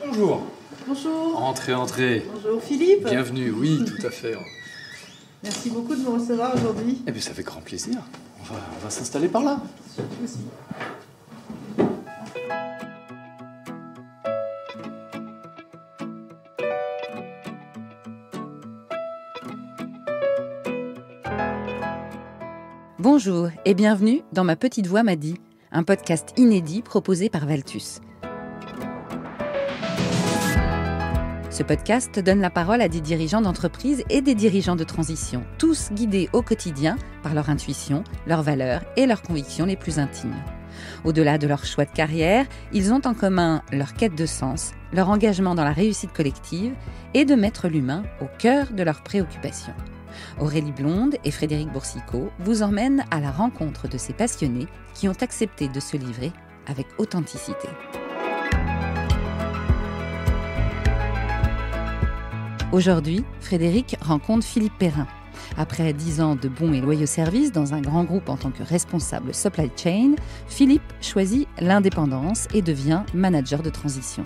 Bonjour. Bonjour. Entrez, entrez. Bonjour Philippe. Bienvenue, oui, tout à fait. Merci beaucoup de vous recevoir aujourd'hui. Eh bien, ça fait grand plaisir. On va, s'installer par là. Aussi. Bonjour et bienvenue dans Ma Petite Voix m'a dit, un podcast inédit proposé par Valtus. Ce podcast donne la parole à des dirigeants d'entreprise et des dirigeants de transition, tous guidés au quotidien par leur intuition, leurs valeurs et leurs convictions les plus intimes. Au-delà de leur choix de carrière, ils ont en commun leur quête de sens, leur engagement dans la réussite collective et de mettre l'humain au cœur de leurs préoccupations. Aurélie Blonde et Frédéric Boursicot vous emmènent à la rencontre de ces passionnés qui ont accepté de se livrer avec authenticité. Aujourd'hui, Frédéric rencontre Philippe Perrin. Après 10 ans de bons et loyaux services dans un grand groupe en tant que responsable supply chain, Philippe choisit l'indépendance et devient manager de transition.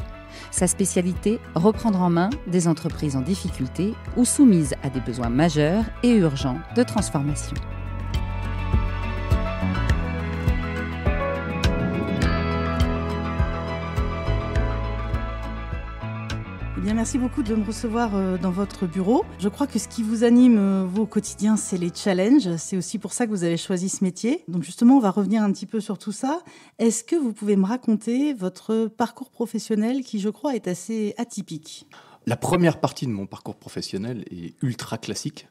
Sa spécialité, reprendre en main des entreprises en difficulté ou soumises à des besoins majeurs et urgents de transformation. merci beaucoup de me recevoir euh, dans votre bureau. Je crois que ce qui vous anime, euh, vous, au quotidien, c'est les challenges. C'est aussi pour ça que vous avez choisi ce métier. Donc, justement, on va revenir un petit peu sur tout ça. Est-ce que vous pouvez me raconter votre parcours professionnel qui, je crois, est assez atypique La première partie de mon parcours professionnel est ultra classique.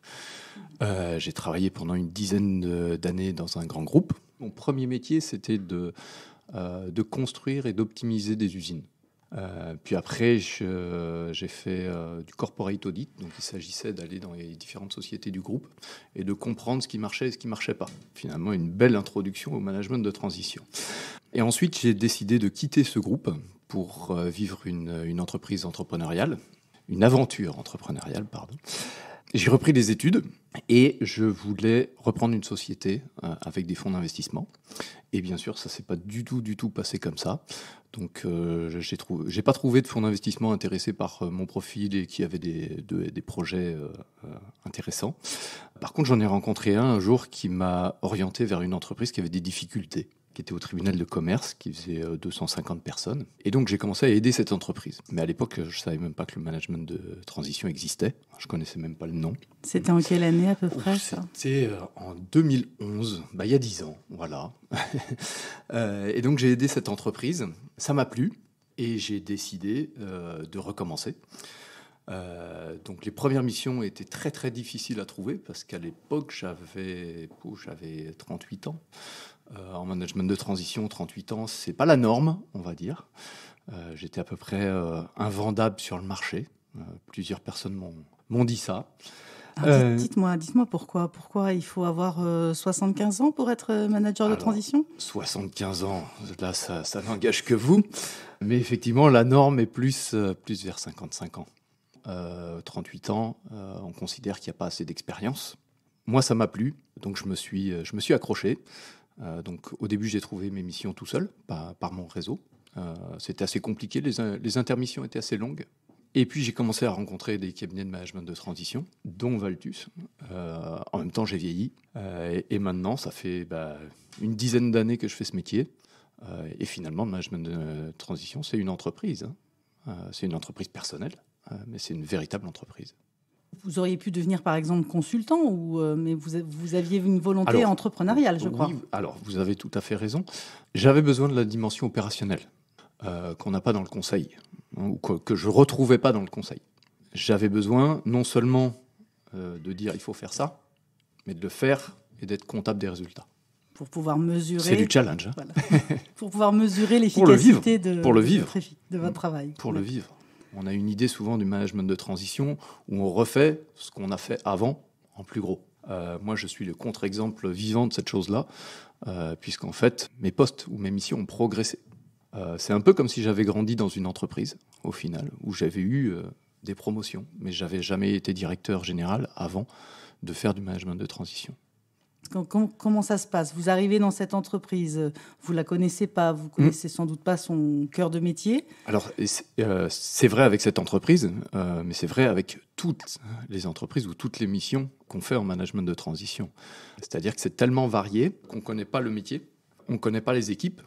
Euh, j'ai travaillé pendant une dizaine d'années dans un grand groupe. Mon premier métier, c'était de, de construire et d'optimiser des usines. Euh, puis après, j'ai fait euh, du corporate audit, donc il s'agissait d'aller dans les différentes sociétés du groupe et de comprendre ce qui marchait et ce qui ne marchait pas. Finalement, une belle introduction au management de transition. Et ensuite, j'ai décidé de quitter ce groupe pour euh, vivre une entreprise entrepreneuriale, une aventure entrepreneuriale, pardon. J'ai repris des études et je voulais reprendre une société euh, avec des fonds d'investissement. Et bien sûr, ça s'est pas du tout, du tout passé comme ça. Donc, euh, je j'ai pas trouvé de fonds d'investissement intéressés par euh, mon profil et qui avaient des, des projets intéressants. Par contre, j'en ai rencontré un un jour qui m'a orienté vers une entreprise qui avait des difficultés qui était au tribunal de commerce, qui faisait 250 euh, personnes. Et donc j'ai commencé à aider cette entreprise. Mais à l'époque, euh, je savais même pas que le management de transition existait. Je connaissais même pas le nom. C'était en quelle année à peu près C'était euh, en 2011, bah, il y a 10 ans, voilà. et donc j'ai aidé cette entreprise. Ça m'a plu et j'ai décidé de recommencer. donc les premières missions étaient très très difficiles à trouver parce qu'à l'époque j'avais j'avais 38 ans euh, en management de transition, 38 ans, c'est pas la norme, on va dire. Euh, j'étais à peu près euh, invendable sur le marché. plusieurs personnes m'ont dit ça. Ah, dites-moi, dites-moi pourquoi, pourquoi il faut avoir 75 ans pour être manager de transition 75 ans, là ça, n'engage que vous, mais effectivement la norme est plus, plus vers 55 ans. 38 ans, on considère qu'il n'y a pas assez d'expérience. Moi ça m'a plu, donc je me suis, je me suis accroché. Euh, donc au début, j'ai trouvé mes missions tout seul, par, mon réseau. Euh, c'était assez compliqué, les, intermissions étaient assez longues. Et puis j'ai commencé à rencontrer des cabinets de management de transition, dont Valtus. Euh, en même temps, j'ai vieilli. et, maintenant, ça fait bah, une dizaine d'années que je fais ce métier. et finalement, le management de transition, c'est une entreprise. Hein. c'est une entreprise personnelle, mais c'est une véritable entreprise. Vous auriez pu devenir par exemple consultant, ou, euh, mais vous, aviez une volonté entrepreneuriale, je crois. alors vous avez tout à fait raison. J'avais besoin de la dimension opérationnelle euh, qu'on n'a pas dans le conseil, hein, ou que, je ne retrouvais pas dans le conseil. J'avais besoin non seulement euh, de dire il faut faire ça, mais de le faire et d'être comptable des résultats pour pouvoir mesurer. C'est du challenge. Hein. pour pouvoir mesurer l'efficacité de, votre mmh. travail. Pour le vivre on a une idée souvent du management de transition où on refait ce qu'on a fait avant en plus gros. Euh, moi, je suis le contre-exemple vivant de cette chose-là, euh, puisqu'en fait, mes postes ou mes missions ont progressé. Euh, c'est un peu comme si j'avais grandi dans une entreprise, au final, où j'avais eu des promotions, mais j'avais jamais été directeur général avant de faire du management de transition. Comment, ça se passe Vous arrivez dans cette entreprise, euh, vous la connaissez pas, vous hmm. connaissez sans doute pas son cœur de métier. Alors euh, c'est vrai avec cette entreprise, euh, mais c'est vrai avec toutes les entreprises ou toutes les missions qu'on fait en management de transition. C'est-à-dire que c'est tellement varié qu'on ne connaît pas le métier, on ne connaît pas les équipes,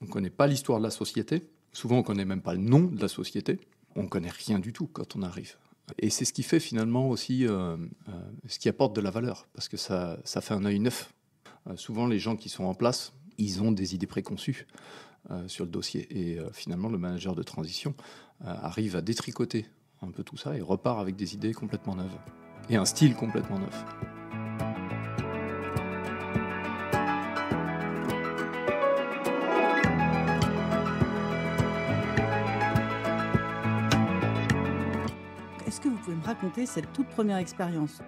on ne connaît pas l'histoire de la société. Souvent, on connaît même pas le nom de la société. On ne connaît rien du tout quand on arrive. Et c'est ce qui fait finalement aussi euh, euh, ce qui apporte de la valeur, parce que ça, ça fait un œil neuf. Euh, souvent, les gens qui sont en place, ils ont des idées préconçues sur le dossier. Et finalement, le manager de transition arrive à détricoter un peu tout ça et repart avec des idées complètement neuves et un style complètement neuf. cette toute première expérience.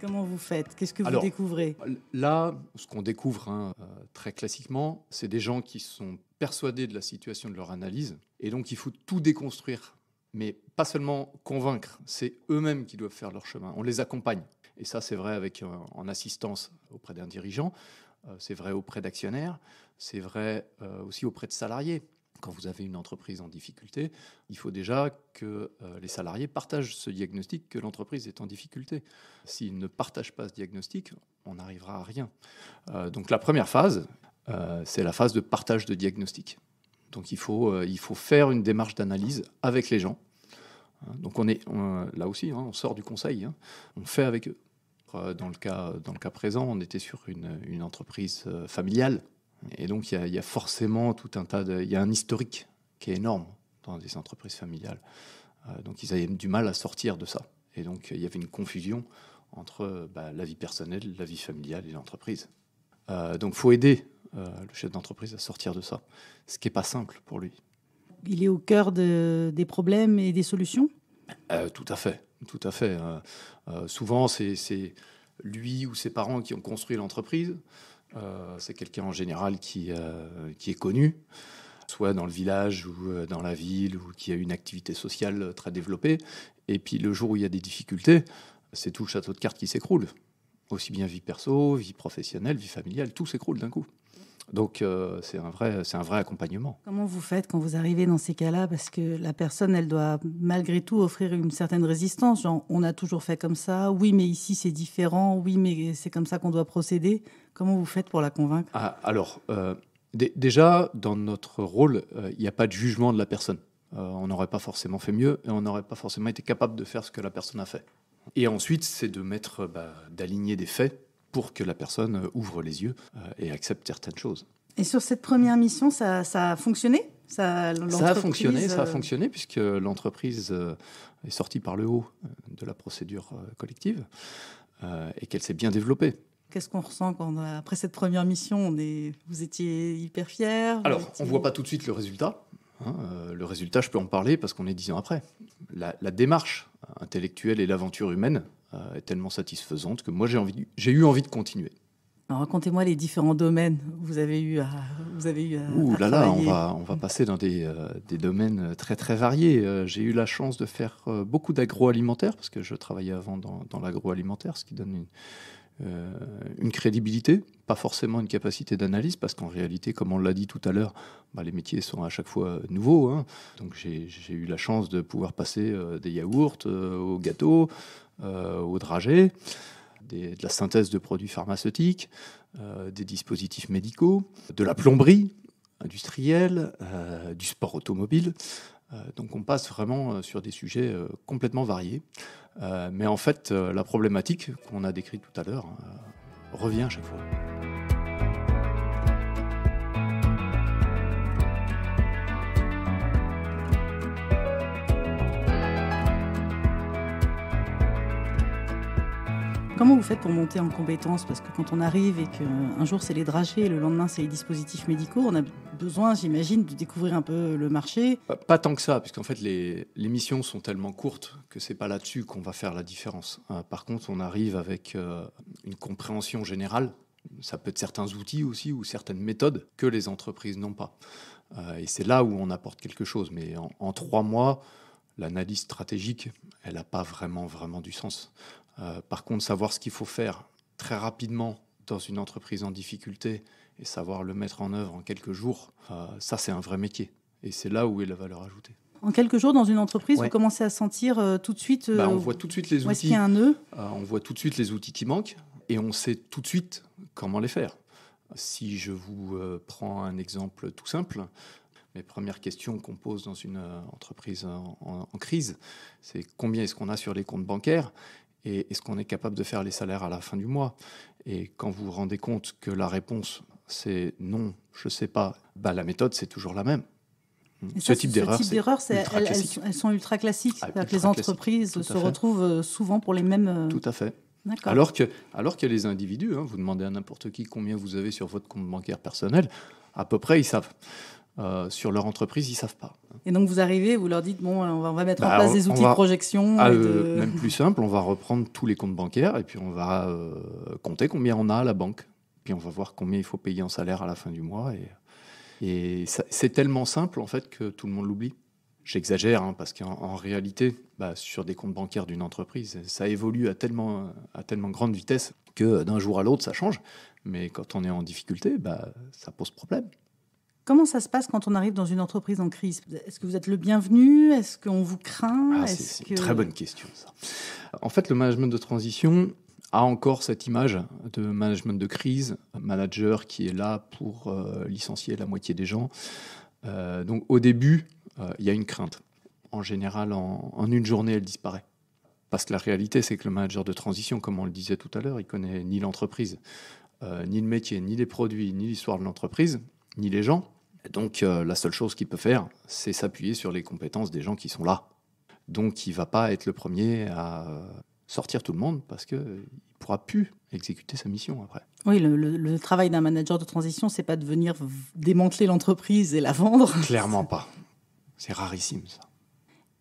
Comment vous faites Qu'est-ce que vous découvrez Là, ce qu'on découvre hein, euh, très classiquement, c'est des gens qui sont persuadés de la situation de leur analyse. Et donc, il faut tout déconstruire. Mais pas seulement convaincre, c'est eux-mêmes qui doivent faire leur chemin. On les accompagne. Et ça, c'est vrai avec, euh, en assistance auprès d'un dirigeant, euh, c'est vrai auprès d'actionnaires, c'est vrai aussi auprès de salariés quand vous avez une entreprise en difficulté, il faut déjà que euh, les salariés partagent ce diagnostic que l'entreprise est en difficulté. S'ils ne partagent pas ce diagnostic, on n'arrivera à rien. Euh, donc la première phase, euh, c'est la phase de partage de diagnostic. Donc il faut, il faut faire une démarche d'analyse avec les gens. Hein, donc on est là aussi, hein, on sort du conseil, hein. on fait avec eux. Dans le, cas, dans le cas présent, on était sur une entreprise familiale et donc, il y, a forcément tout un tas de. Il y a un historique qui est énorme dans des entreprises familiales. Euh, donc, ils avaient du mal à sortir de ça. Et donc, il y avait une confusion entre bah, la vie personnelle, la vie familiale et l'entreprise. Euh, donc, faut aider euh, le chef d'entreprise à sortir de ça, ce qui n'est pas simple pour lui. Il est au cœur des problèmes et des solutions euh, Tout à fait, tout à fait. souvent, c'est lui ou ses parents qui ont construit l'entreprise. Euh, c'est quelqu'un en général euh, qui, est connu, soit dans le village ou euh, dans la ville, ou qui a une activité sociale très développée. Et puis le jour où il y a des difficultés, c'est tout le château de cartes qui s'écroule. Aussi bien vie perso, vie professionnelle, vie familiale, tout s'écroule d'un coup. Donc euh, c'est un vrai, c'est un vrai accompagnement. Comment vous faites quand vous arrivez dans ces cas-là Parce que la personne, elle doit malgré tout offrir une certaine résistance. Genre, on a toujours fait comme ça. Oui, mais ici c'est différent. Oui, mais c'est comme ça qu'on doit procéder. Comment vous faites pour la convaincre ah, Alors, euh, déjà dans notre rôle, euh, il n'y a pas de jugement de la personne. on n'aurait pas forcément fait mieux et on n'aurait pas forcément été capable de faire ce que la personne a fait. Et ensuite, c'est de mettre, bah, d'aligner des faits pour que la personne euh, ouvre les yeux euh, et accepte certaines choses. Et sur cette première mission, ça, ça a fonctionné ça, a fonctionné, ça a euh, fonctionné puisque l'entreprise est sortie par le haut de la procédure collective et qu'elle s'est bien développée. Qu'est-ce qu'on ressent après cette première mission on Vous étiez hyper fiers Alors, on ne voit pas tout de suite le résultat. Hein, le résultat, je peux en parler parce qu'on est dix ans après. la démarche intellectuelle et l'aventure humaine euh, est tellement satisfaisante que moi j'ai, envie, j'ai eu envie de continuer. racontez-moi les différents domaines que vous avez eu à. Vous avez eu Ouh là là, on va, on va passer dans des, euh, des domaines très très variés. Euh, j'ai eu la chance de faire beaucoup d'agroalimentaire, parce que je travaillais avant dans, dans l'agroalimentaire, ce qui donne une, une, crédibilité, pas forcément une capacité d'analyse, parce qu'en réalité, comme on l'a dit tout à l'heure, bah, les métiers sont à chaque fois nouveaux. Hein. Donc j'ai, j'ai eu la chance de pouvoir passer des yaourts aux gâteaux, euh, au dragée, de la synthèse de produits pharmaceutiques, euh, des dispositifs médicaux, de la plomberie industrielle, euh, du sport automobile. Donc on passe vraiment sur des sujets complètement variés. Mais en fait, la problématique qu'on a décrite tout à l'heure hein, revient à chaque fois. Comment vous faites pour monter en compétences Parce que quand on arrive et qu'un euh, jour c'est les dragées et le lendemain c'est les dispositifs médicaux, on a besoin, j'imagine, de découvrir un peu le marché. Pas, tant que ça, puisqu'en fait les, missions sont tellement courtes que c'est pas là-dessus qu'on va faire la différence. Euh, par contre, on arrive avec euh, une compréhension générale. Ça peut être certains outils aussi ou certaines méthodes que les entreprises n'ont pas. et c'est là où on apporte quelque chose. Mais en, trois mois, l'analyse stratégique, elle n'a pas vraiment, vraiment du sens. Euh, par contre, savoir ce qu'il faut faire très rapidement dans une entreprise en difficulté et savoir le mettre en œuvre en quelques jours, euh, ça c'est un vrai métier. Et c'est là où est la valeur ajoutée. En quelques jours, dans une entreprise, vous commencez à sentir euh, tout de suite. Bah, on voit tout de suite les outils. Y a un nœud On voit tout de suite les outils qui manquent et on sait tout de suite comment les faire. Si je vous prends un exemple tout simple, mes premières questions qu'on pose dans une entreprise en crise, c'est combien est-ce qu'on a sur les comptes bancaires et est-ce qu'on est capable de faire les salaires à la fin du mois Et quand vous vous rendez compte que la réponse, c'est non, je ne sais pas, bah, la méthode, c'est toujours la même. ce type d'erreur, ce elles, sont ultra classiques. Ah, les entreprises se retrouvent euh, souvent pour les mêmes. Euh, Tout à fait. Alors que, alors que les individus, hein, vous demandez à n'importe qui combien vous avez sur votre compte bancaire personnel, à peu près, ils savent. Euh, sur leur entreprise, ils ne savent pas. Et donc vous arrivez, vous leur dites bon, euh, on va, mettre en bah, place des outils de projection. même plus simple, on va reprendre tous les comptes bancaires et puis on va euh, compter combien on a à la banque. Puis on va voir combien il faut payer en salaire à la fin du mois. Et, c'est tellement simple en fait que tout le monde l'oublie. J'exagère hein, parce qu'en réalité, bah, sur des comptes bancaires d'une entreprise, ça évolue à tellement, à tellement grande vitesse que d'un jour à l'autre, ça change. Mais quand on est en difficulté, bah, ça pose problème. Comment ça se passe quand on arrive dans une entreprise en crise Est-ce que vous êtes le bienvenu Est-ce qu'on vous craint ah, C'est une très bonne question, En fait, le management de transition a encore cette image de management de crise, manager qui est là pour euh, licencier la moitié des gens. Euh, donc, au début, euh, il y a une crainte. En général, en, en une journée, elle disparaît. Parce que la réalité, c'est que le manager de transition, comme on le disait tout à l'heure, il connaît ni l'entreprise, ni le métier, ni les produits, ni l'histoire de l'entreprise ni les gens. Donc euh, la seule chose qu'il peut faire, c'est s'appuyer sur les compétences des gens qui sont là. Donc il va pas être le premier à euh, sortir tout le monde parce qu'il ne pourra plus exécuter sa mission après. Oui, le, le travail d'un manager de transition, c'est pas de venir démanteler l'entreprise et la vendre. Clairement pas. C'est rarissime ça.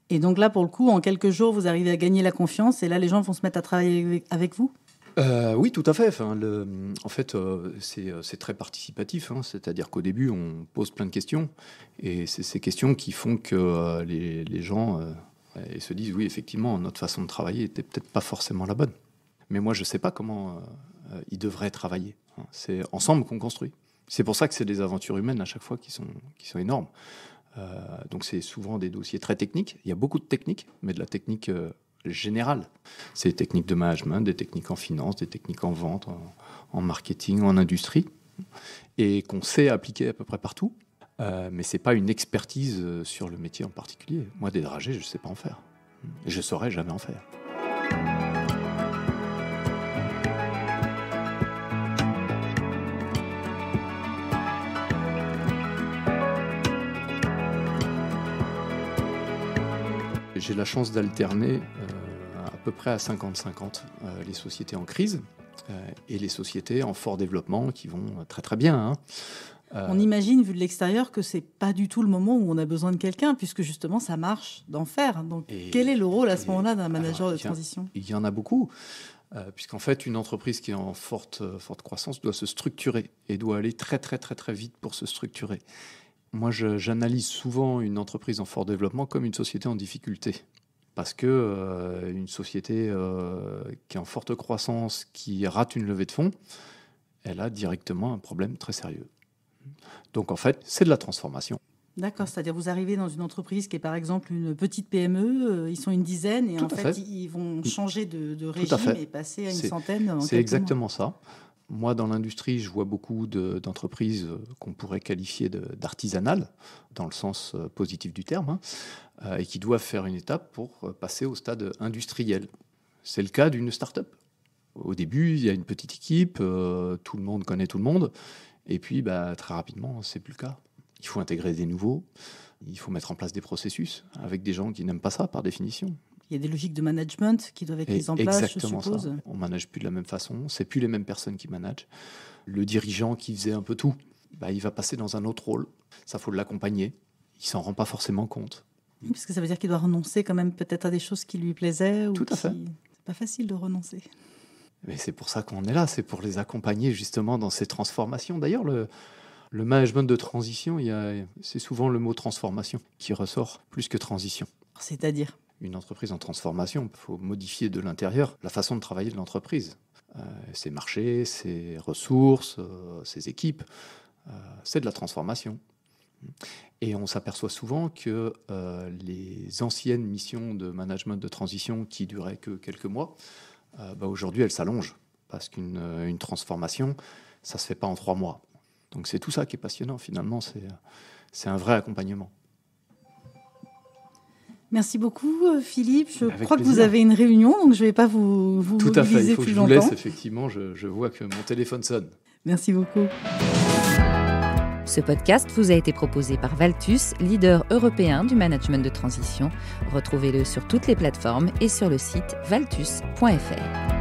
Et donc là, pour le coup, en quelques jours, vous arrivez à gagner la confiance et là, les gens vont se mettre à travailler avec vous euh, oui, tout à fait. Enfin, le, en fait, euh, euh, c'est très participatif. Hein. C'est-à-dire qu'au début, on pose plein de questions. Et c'est ces questions qui font que les, gens se disent oui, effectivement, notre façon de travailler n'était peut-être pas forcément la bonne. Mais moi, je ne sais pas comment ils devraient travailler. Hein. C'est ensemble qu'on construit. C'est pour ça que c'est des aventures humaines à chaque fois sont, qui sont énormes. donc, c'est souvent des dossiers très techniques. Il y a beaucoup de techniques, mais de la technique général C'est des techniques de management, des techniques en finance, des techniques en vente, en, marketing, en industrie, et qu'on sait appliquer à peu près partout. Euh, mais ce n'est pas une expertise euh, sur le métier en particulier. Moi, des dragées, je ne sais pas en faire. Je ne saurais jamais en faire. J'ai la chance d'alterner euh, à peu près à 50-50 euh, les sociétés en crise euh, et les sociétés en fort développement qui vont très très bien. Hein. Euh, on imagine, vu de l'extérieur, que c'est pas du tout le moment où on a besoin de quelqu'un, puisque justement ça marche d'en faire. Donc, quel est le rôle à ce moment-là d'un manager de transition Il y en a beaucoup, puisqu'en fait, une entreprise qui est en forte, forte croissance doit se structurer et doit aller très, très, très, très vite pour se structurer. Moi, j'analyse souvent une entreprise en fort développement comme une société en difficulté parce que euh, une société euh, qui est en forte croissance, qui rate une levée de fonds, elle a directement un problème très sérieux. Donc en fait, c'est de la transformation. D'accord, c'est-à-dire vous arrivez dans une entreprise qui est par exemple une petite PME, euh, ils sont une dizaine et en fait, ils vont changer de, régime et passer à une centaine. C'est exactement ça. Moi, dans l'industrie, je vois beaucoup d'entreprises qu'on pourrait qualifier d'artisanales, dans le sens positif du terme, hein. Euh, et qui doivent faire une étape pour euh, passer au stade industriel. C'est le cas d'une start-up. Au début, il y a une petite équipe, euh, tout le monde connaît tout le monde, et puis bah, très rapidement, c'est plus le cas. Il faut intégrer des nouveaux, il faut mettre en place des processus avec des gens qui n'aiment pas ça par définition. Il y a des logiques de management qui doivent être mises en place, je suppose. Ça. On manage plus de la même façon, c'est plus les mêmes personnes qui managent. Le dirigeant qui faisait un peu tout, bah, il va passer dans un autre rôle. Ça faut l'accompagner. Il s'en rend pas forcément compte. Parce que ça veut dire qu'il doit renoncer quand même peut-être à des choses qui lui plaisaient. Tout à fait. C'est pas facile de renoncer. Mais c'est pour ça qu'on est là, c'est pour les accompagner justement dans ces transformations. D'ailleurs, le, management de transition, il y a, c'est souvent le mot transformation qui ressort plus que transition. C'est-à-dire Une entreprise en transformation, il faut modifier de l'intérieur la façon de travailler de l'entreprise. Euh, ses marchés, ses ressources, euh, ses équipes, euh, c'est de la transformation. Et on s'aperçoit souvent que euh, les anciennes missions de management de transition qui duraient que quelques mois, euh, bah, aujourd'hui elles s'allongent parce qu'une euh, une transformation, ça ne se fait pas en trois mois. Donc c'est tout ça qui est passionnant finalement, c'est un vrai accompagnement. Merci beaucoup, Philippe. Je crois que vous avez une réunion, donc je ne vais pas vous, vous Tout à fait. Il faut que je vous laisse, effectivement. Je, je vois que mon téléphone sonne. Merci beaucoup. Ce podcast vous a été proposé par Valtus, leader européen du management de transition. Retrouvez-le sur toutes les plateformes et sur le site valtus.fr.